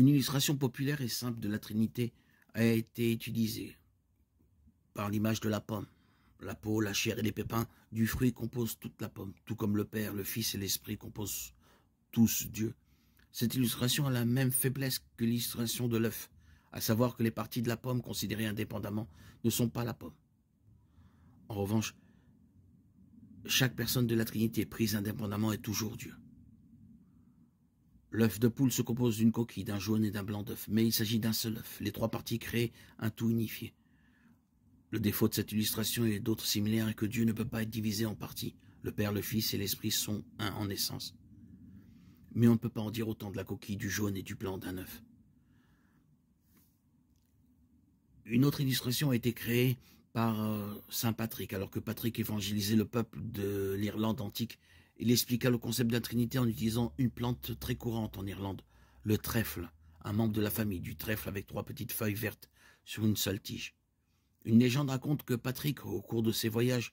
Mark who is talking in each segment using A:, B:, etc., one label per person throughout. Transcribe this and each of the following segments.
A: Une illustration populaire et simple de la Trinité a été utilisée par l'image de la pomme. La peau, la chair et les pépins du fruit composent toute la pomme, tout comme le Père, le Fils et l'Esprit composent tous Dieu. Cette illustration a la même faiblesse que l'illustration de l'œuf, à savoir que les parties de la pomme considérées indépendamment ne sont pas la pomme. En revanche, chaque personne de la Trinité prise indépendamment est toujours Dieu. L'œuf de poule se compose d'une coquille, d'un jaune et d'un blanc d'œuf, mais il s'agit d'un seul œuf. Les trois parties créent un tout unifié. Le défaut de cette illustration et d'autres similaires est que Dieu ne peut pas être divisé en parties. Le Père, le Fils et l'Esprit sont un en essence. Mais on ne peut pas en dire autant de la coquille, du jaune et du blanc d'un œuf. Une autre illustration a été créée par euh, Saint Patrick, alors que Patrick évangélisait le peuple de l'Irlande antique il expliqua le concept de la Trinité en utilisant une plante très courante en Irlande, le trèfle, un membre de la famille du trèfle avec trois petites feuilles vertes sur une seule tige. Une légende raconte que Patrick, au cours de ses voyages,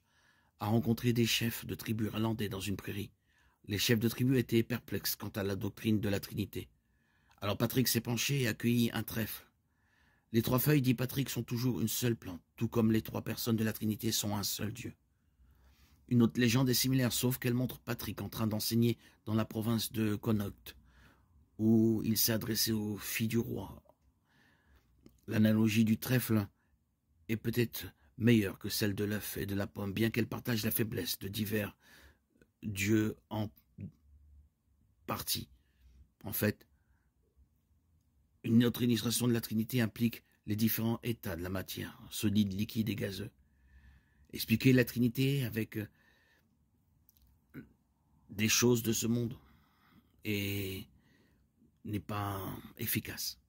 A: a rencontré des chefs de tribus irlandais dans une prairie. Les chefs de tribu étaient perplexes quant à la doctrine de la Trinité. Alors Patrick s'est penché et a accueilli un trèfle. Les trois feuilles, dit Patrick, sont toujours une seule plante, tout comme les trois personnes de la Trinité sont un seul Dieu. Une autre légende est similaire, sauf qu'elle montre Patrick en train d'enseigner dans la province de Connaught, où il s'est adressé aux filles du roi. L'analogie du trèfle est peut-être meilleure que celle de l'œuf et de la pomme, bien qu'elle partage la faiblesse de divers dieux en partie. En fait, une autre illustration de la Trinité implique les différents états de la matière, solide, liquide et gazeux expliquer la Trinité avec euh, des choses de ce monde et n'est pas efficace.